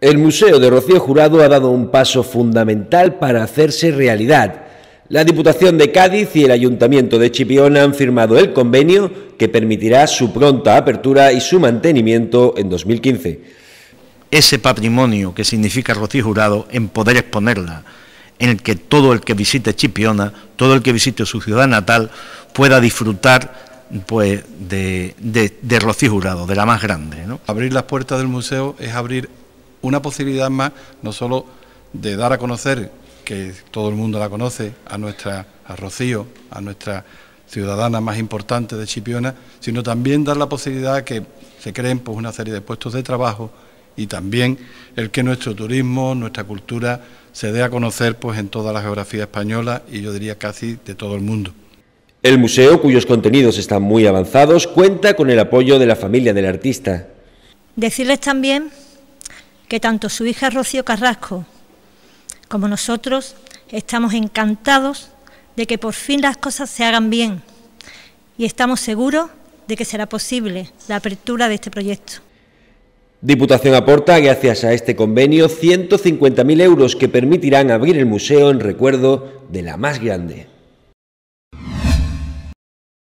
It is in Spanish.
El Museo de Rocío Jurado ha dado un paso fundamental para hacerse realidad. La Diputación de Cádiz y el Ayuntamiento de Chipiona han firmado el convenio que permitirá su pronta apertura y su mantenimiento en 2015. Ese patrimonio que significa Rocío Jurado en poder exponerla, en el que todo el que visite Chipiona, todo el que visite su ciudad natal, pueda disfrutar pues, de, Rocío Jurado, de la más grande. ¿no? Abrir las puertas del museo es abrir una posibilidad más, no solo de dar a conocer, que todo el mundo la conoce, a nuestra a Rocío, a nuestra ciudadana más importante de Chipiona, sino también dar la posibilidad que se creen pues, una serie de puestos de trabajo y también el que nuestro turismo, nuestra cultura se dé a conocer pues, en toda la geografía española y yo diría casi de todo el mundo. El museo, cuyos contenidos están muy avanzados, cuenta con el apoyo de la familia del artista. Decirles también que tanto su hija Rocío Carrasco como nosotros estamos encantados de que por fin las cosas se hagan bien y estamos seguros de que será posible la apertura de este proyecto. Diputación aporta, gracias a este convenio, 150.000 euros que permitirán abrir el museo en recuerdo de la más grande.